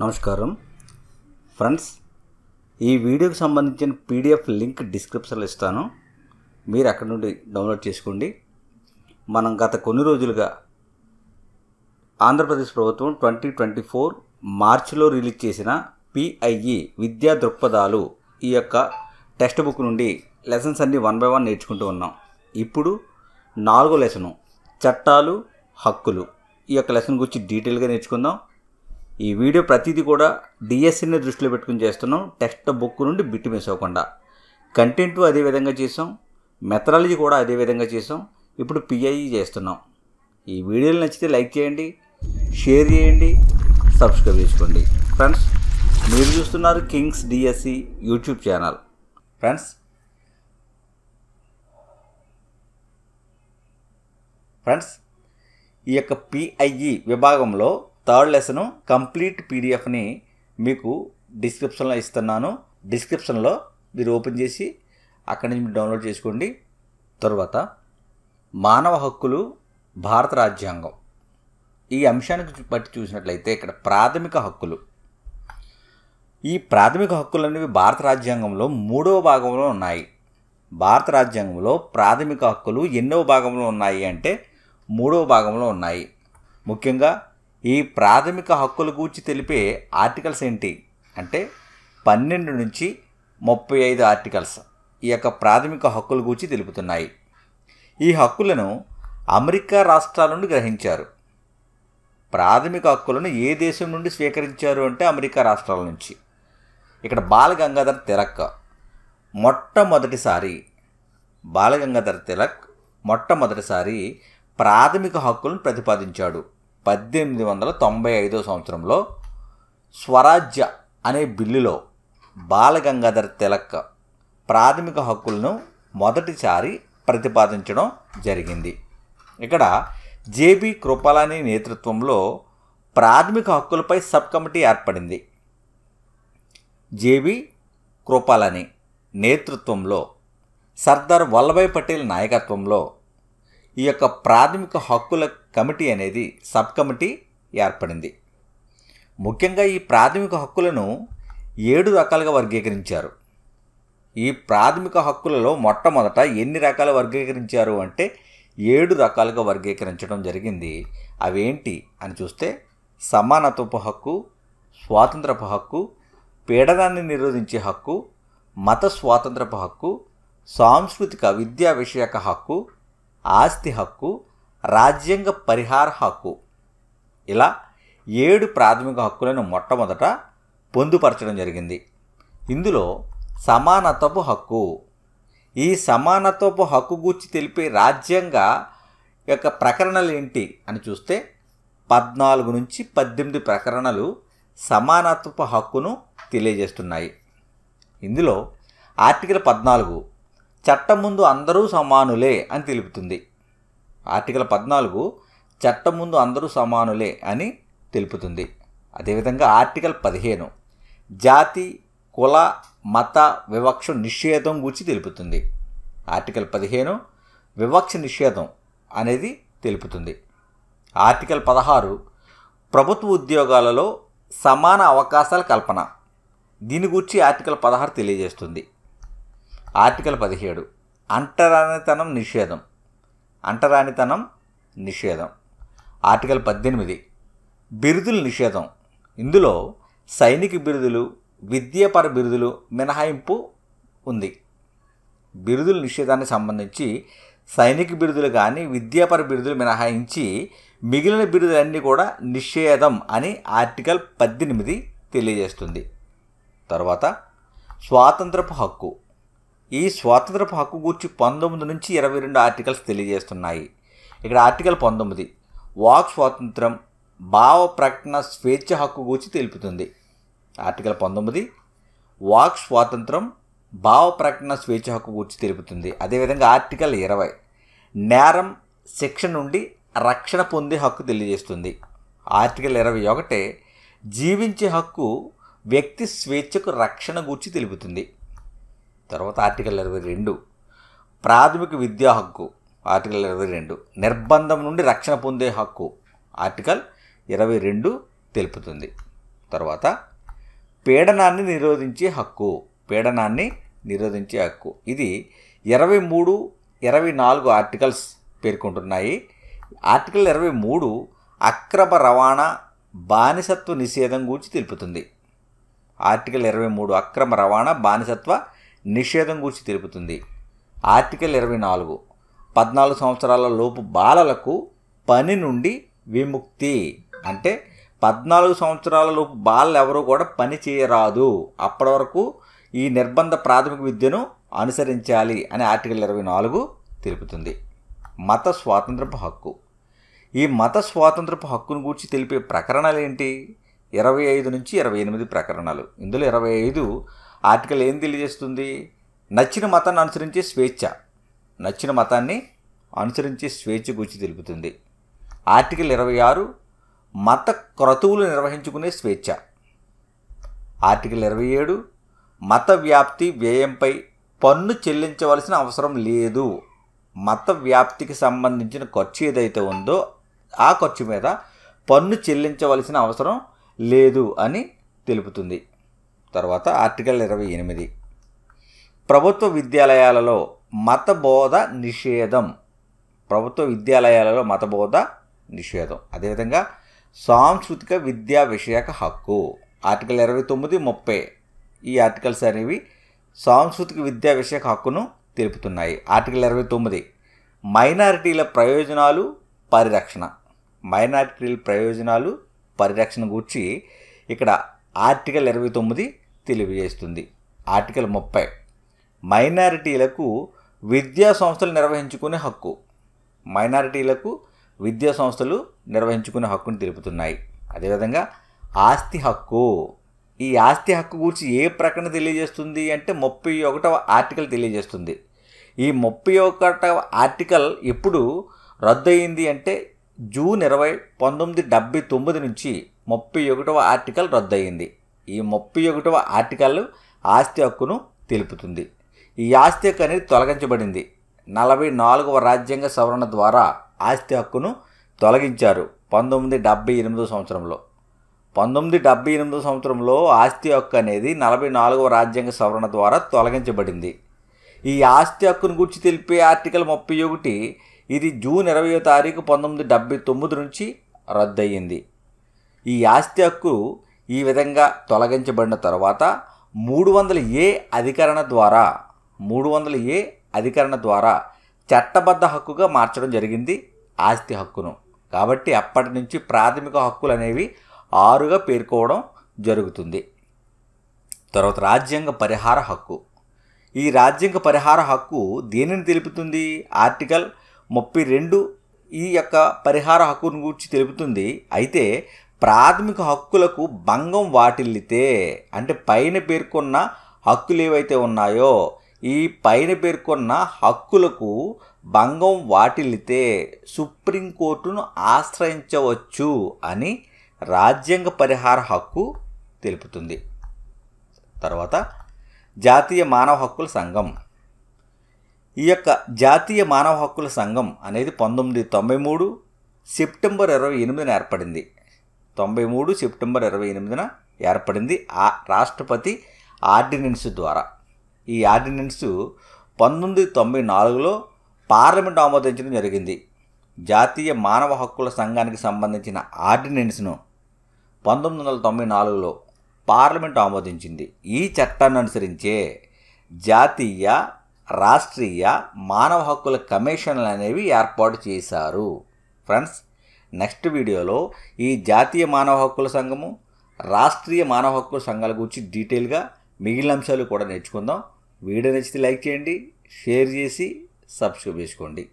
నమస్కారం ఫ్రెండ్స్ ఈ వీడియోకి సంబంధించిన పీడిఎఫ్ లింక్ డిస్క్రిప్షన్లో ఇస్తాను మీరు అక్కడ నుండి డౌన్లోడ్ చేసుకోండి మనం గత కొన్ని రోజులుగా ఆంధ్రప్రదేశ్ ప్రభుత్వం ట్వంటీ ట్వంటీ ఫోర్ మార్చిలో రిలీజ్ చేసిన పిఐఈ విద్యా దృక్పథాలు ఈ యొక్క టెక్స్ట్ బుక్ నుండి లెసన్స్ అన్నీ వన్ బై వన్ నేర్చుకుంటూ ఉన్నాం ఇప్పుడు నాలుగో లెసను చట్టాలు హక్కులు ఈ యొక్క లెసన్ గురించి డీటెయిల్గా నేర్చుకుందాం ఈ వీడియో ప్రతిదీ కూడా డిఎస్సిని దృష్టిలో పెట్టుకుని చేస్తున్నాం టెక్స్ట్ బుక్ నుండి బిట్టు మిస్ అవ్వకుండా కంటెంట్ అదే విధంగా చేసాం మెథడాలజీ కూడా అదే విధంగా చేసాం ఇప్పుడు పిఐఈ e చేస్తున్నాం ఈ వీడియోలు నచ్చితే లైక్ చేయండి షేర్ చేయండి సబ్స్క్రైబ్ చేసుకోండి ఫ్రెండ్స్ మీరు చూస్తున్నారు kings DSC YouTube channel friends friends ఈ యొక్క పిఐఈ e విభాగంలో థర్డ్ లెసన్ కంప్లీట్ పీడిఎఫ్ని మీకు డిస్క్రిప్షన్లో ఇస్తున్నాను డిస్క్రిప్షన్లో మీరు ఓపెన్ చేసి అక్కడి నుంచి డౌన్లోడ్ చేసుకోండి తర్వాత మానవ హక్కులు భారత రాజ్యాంగం ఈ అంశానికి బట్టి చూసినట్లయితే ఇక్కడ ప్రాథమిక హక్కులు ఈ ప్రాథమిక హక్కులు అనేవి భారత రాజ్యాంగంలో మూడవ భాగంలో ఉన్నాయి భారత రాజ్యాంగంలో ప్రాథమిక హక్కులు ఎన్నో భాగంలో ఉన్నాయి అంటే మూడవ భాగంలో ఉన్నాయి ముఖ్యంగా ఈ ప్రాథమిక హక్కుల గూర్చి తెలిపే ఆర్టికల్స్ ఏంటి అంటే పన్నెండు నుంచి ముప్పై ఐదు ఆర్టికల్స్ ఈ యొక్క ప్రాథమిక హక్కుల గూర్చి తెలుపుతున్నాయి ఈ హక్కులను అమెరికా రాష్ట్రాల నుండి గ్రహించారు ప్రాథమిక హక్కులను ఏ దేశం నుండి స్వీకరించారు అంటే అమెరికా రాష్ట్రాల నుంచి ఇక్కడ బాలగంగాధర్ తిలక్ మొట్టమొదటిసారి బాలగంగాధర్ తిలక్ మొట్టమొదటిసారి ప్రాథమిక హక్కులను ప్రతిపాదించాడు పద్దెనిమిది వందల తొంభై ఐదో సంవత్సరంలో స్వరాజ్య అనే బిల్లులో బాలగంగాధర్ తిలక్ ప్రాథమిక హక్కులను మొదటిసారి ప్రతిపాదించడం జరిగింది ఇక్కడ జేబీ కృపాలాని నేతృత్వంలో ప్రాథమిక హక్కులపై సబ్ కమిటీ ఏర్పడింది జేబీ కృపాలని నేతృత్వంలో సర్దార్ వల్లభాయ్ పటేల్ నాయకత్వంలో ఈ యొక్క ప్రాథమిక హక్కుల కమిటీ అనేది సబ్ కమిటీ ఏర్పడింది ముఖ్యంగా ఈ ప్రాథమిక హక్కులను ఏడు రకాలుగా వర్గీకరించారు ఈ ప్రాథమిక హక్కులలో మొట్టమొదట ఎన్ని రకాలు వర్గీకరించారు అంటే ఏడు రకాలుగా వర్గీకరించడం జరిగింది అవేంటి అని చూస్తే సమానత్వపు హక్కు స్వాతంత్రపు హక్కు పీడనాన్ని నిరోధించే హక్కు మత స్వాతంత్రపు హక్కు సాంస్కృతిక విద్యా విషయక హక్కు ఆస్తి హక్కు రాజ్యాంగ పరిహార హక్కు ఇలా ఏడు ప్రాథమిక హక్కులను మొట్టమొదట పొందుపరచడం జరిగింది ఇందులో సమానత్వపు హక్కు ఈ సమానత్వపు హక్కు గూర్చి తెలిపే రాజ్యాంగ యొక్క ప్రకరణలు ఏంటి అని చూస్తే పద్నాలుగు నుంచి పద్దెనిమిది ప్రకరణలు సమానత్వపు హక్కును తెలియజేస్తున్నాయి ఇందులో ఆర్టికల్ పద్నాలుగు చట్టం ముందు అందరూ సమానులే అని తెలుపుతుంది ఆర్టికల్ పద్నాలుగు చట్టం ముందు అందరూ సమానులే అని తెలుపుతుంది అదేవిధంగా ఆర్టికల్ పదిహేను జాతి కుల మత వివక్ష నిషేధం గురించి తెలుపుతుంది ఆర్టికల్ పదిహేను వివక్ష నిషేధం అనేది తెలుపుతుంది ఆర్టికల్ పదహారు ప్రభుత్వ ఉద్యోగాలలో సమాన అవకాశాల కల్పన దీని గురించి ఆర్టికల్ పదహారు తెలియజేస్తుంది ఆర్టికల్ పదిహేడు అంటరానితనం నిషేధం అంటరానితనం నిషేధం ఆర్టికల్ పద్దెనిమిది బిరుదుల నిషేధం ఇందులో సైనిక బిరుదులు విద్యాపర బిరుదులు మినహాయింపు ఉంది బిరుదుల నిషేధానికి సంబంధించి సైనిక బిరుదులు కానీ విద్యాపర బిరుదులు మినహాయించి మిగిలిన బిరుదులన్నీ కూడా నిషేధం అని ఆర్టికల్ పద్దెనిమిది తెలియజేస్తుంది తర్వాత స్వాతంత్రపు హక్కు ఈ స్వాతంత్రపు హక్కు గూర్చి పంతొమ్మిది నుంచి ఇరవై రెండు ఆర్టికల్స్ తెలియజేస్తున్నాయి ఇక్కడ ఆర్టికల్ పంతొమ్మిది వాక్ స్వాతంత్రం భావ ప్రకటన స్వేచ్ఛ హక్కు గూర్చి తెలుపుతుంది ఆర్టికల్ పంతొమ్మిది వాక్ స్వాతంత్రం భావ ప్రకటన స్వేచ్ఛ హక్కు గూర్చి తెలుపుతుంది అదేవిధంగా ఆర్టికల్ ఇరవై నేరం శిక్ష నుండి రక్షణ పొందే హక్కు తెలియజేస్తుంది ఆర్టికల్ ఇరవై ఒకటే జీవించే హక్కు వ్యక్తి స్వేచ్ఛకు రక్షణ గూర్చి తెలుపుతుంది తర్వాత ఆర్టికల్ ఇరవై రెండు ప్రాథమిక విద్యా హక్కు ఆర్టికల్ ఇరవై రెండు నిర్బంధం నుండి రక్షణ పొందే హక్కు ఆర్టికల్ ఇరవై రెండు తెలుపుతుంది తర్వాత పీడనాన్ని నిరోధించే హక్కు పీడనాన్ని నిరోధించే హక్కు ఇది ఇరవై మూడు ఇరవై నాలుగు ఆర్టికల్స్ పేర్కొంటున్నాయి ఆర్టికల్ ఇరవై మూడు అక్రమ రవాణా బానిసత్వ నిషేధం గురించి తెలుపుతుంది ఆర్టికల్ ఇరవై మూడు అక్రమ రవాణా బానిసత్వ నిషేధం గురించి తెలుపుతుంది ఆర్టికల్ ఇరవై నాలుగు పద్నాలుగు సంవత్సరాల లోపు బాలలకు పని నుండి విముక్తి అంటే పద్నాలుగు సంవత్సరాల లోపు బాలలు ఎవరూ కూడా పని చేయరాదు అప్పటి వరకు ఈ నిర్బంధ ప్రాథమిక విద్యను అనుసరించాలి అని ఆర్టికల్ ఇరవై నాలుగు తెలుపుతుంది మత స్వాతంత్రపు హక్కు ఈ మత స్వాతంత్రపు హక్కును గూర్చి తెలిపే ప్రకరణలు ఏంటి ఇరవై ఐదు నుంచి ఇరవై ఎనిమిది ప్రకరణలు ఇందులో ఇరవై ఐదు ఆర్టికల్ ఏం తెలియజేస్తుంది నచ్చిన మతాన్ని అనుసరించే స్వేచ్ఛ నచ్చిన మతాన్ని అనుసరించే స్వేచ్ఛ గురించి తెలుపుతుంది ఆర్టికల్ ఇరవై ఆరు మత క్రతువులు నిర్వహించుకునే స్వేచ్ఛ ఆర్టికల్ ఇరవై ఏడు మత వ్యాప్తి వ్యయంపై పన్ను చెల్లించవలసిన అవసరం లేదు మత వ్యాప్తికి సంబంధించిన ఖర్చు ఏదైతే ఉందో ఆ ఖర్చు మీద పన్ను చెల్లించవలసిన అవసరం లేదు అని తెలుపుతుంది తర్వాత ఆర్టికల్ ఇరవై ఎనిమిది ప్రభుత్వ విద్యాలయాలలో మతబోధ నిషేధం ప్రభుత్వ విద్యాలయాలలో మతబోధ నిషేధం అదేవిధంగా సాంస్కృతిక విద్యా విషయక హక్కు ఆర్టికల్ ఇరవై తొమ్మిది ముప్పై ఈ ఆర్టికల్స్ అనేవి సాంస్కృతిక విద్యా విషయక హక్కును తెలుపుతున్నాయి ఆర్టికల్ ఇరవై తొమ్మిది మైనారిటీల ప్రయోజనాలు పరిరక్షణ మైనారిటీల ప్రయోజనాలు పరిరక్షణ గురించి ఇక్కడ ఆర్టికల్ ఇరవై తొమ్మిది తెలియజేస్తుంది ఆర్టికల్ ముప్పై మైనారిటీలకు విద్యా సంస్థలు నిర్వహించుకునే హక్కు మైనారిటీలకు విద్యా సంస్థలు నిర్వహించుకునే హక్కును తెలుపుతున్నాయి అదేవిధంగా ఆస్తి హక్కు ఈ ఆస్తి హక్కు గురించి ఏ ప్రకటన తెలియజేస్తుంది అంటే ముప్పై ఒకటవ ఆర్టికల్ తెలియజేస్తుంది ఈ ముప్పై ఒకటవ ఆర్టికల్ ఎప్పుడు రద్దు అంటే జూన్ ఇరవై పంతొమ్మిది డెబ్బై తొమ్మిది నుంచి ముప్పై ఒకటవ ఆర్టికల్ రద్దయింది ఈ ముప్పై ఒకటవ ఆర్టికల్ ఆస్తి హక్కును తెలుపుతుంది ఈ ఆస్తి హక్కు అనేది తొలగించబడింది నలభై నాలుగవ రాజ్యాంగ సవరణ ద్వారా ఆస్తి హక్కును తొలగించారు పంతొమ్మిది డెబ్బై ఎనిమిదో సంవత్సరంలో పంతొమ్మిది డెబ్బై ఎనిమిదో సంవత్సరంలో ఆస్తి హక్కు అనేది నలభై నాలుగవ రాజ్యాంగ సవరణ ద్వారా తొలగించబడింది ఈ ఆస్తి హక్కును గురించి తెలిపే ఆర్టికల్ ముప్పై ఒకటి ఇది జూన్ ఇరవయో తారీఖు పంతొమ్మిది డెబ్బై తొమ్మిది నుంచి రద్దయింది ఈ ఆస్తి హక్కు ఈ విధంగా తొలగించబడిన తర్వాత మూడు వందల ఏ అధికరణ ద్వారా మూడు వందల ఏ అధికరణ ద్వారా చట్టబద్ధ హక్కుగా మార్చడం జరిగింది ఆస్తి హక్కును కాబట్టి అప్పటి నుంచి ప్రాథమిక హక్కులు అనేవి ఆరుగా పేర్కోవడం జరుగుతుంది తర్వాత రాజ్యాంగ పరిహార హక్కు ఈ రాజ్యాంగ పరిహార హక్కు దేనిని తెలుపుతుంది ఆర్టికల్ ముప్పై రెండు ఈ యొక్క పరిహార హక్కును గురించి తెలుపుతుంది అయితే ప్రాథమిక హక్కులకు భంగం వాటిల్లితే అంటే పైన పేర్కొన్న హక్కులు ఏవైతే ఉన్నాయో ఈ పైన పేర్కొన్న హక్కులకు భంగం వాటిల్లితే సుప్రీంకోర్టును ఆశ్రయించవచ్చు అని రాజ్యాంగ పరిహార హక్కు తెలుపుతుంది తర్వాత జాతీయ మానవ హక్కుల సంఘం ఈ యొక్క జాతీయ మానవ హక్కుల సంఘం అనేది పంతొమ్మిది తొంభై మూడు సెప్టెంబర్ ఇరవై ఎనిమిదిన ఏర్పడింది తొంభై మూడు సెప్టెంబర్ ఇరవై ఎనిమిదిన ఏర్పడింది ఆ రాష్ట్రపతి ఆర్డినెన్స్ ద్వారా ఈ ఆర్డినెన్స్ పంతొమ్మిది తొంభై నాలుగులో పార్లమెంట్ ఆమోదించడం జరిగింది జాతీయ మానవ హక్కుల సంఘానికి సంబంధించిన ఆర్డినెన్స్ను పంతొమ్మిది వందల తొంభై నాలుగులో పార్లమెంట్ ఆమోదించింది ఈ చట్టాన్ని అనుసరించే జాతీయ రాష్ట్రీయ మానవ హక్కుల కమిషన్లు అనేవి ఏర్పాటు చేశారు ఫ్రెండ్స్ నెక్స్ట్ వీడియోలో ఈ జాతీయ మానవ హక్కుల సంఘము రాష్ట్రీయ మానవ హక్కుల సంఘాల గురించి డీటెయిల్గా మిగిలిన అంశాలు కూడా నేర్చుకుందాం వీడియో నచ్చితే లైక్ చేయండి షేర్ చేసి సబ్స్క్రైబ్ చేసుకోండి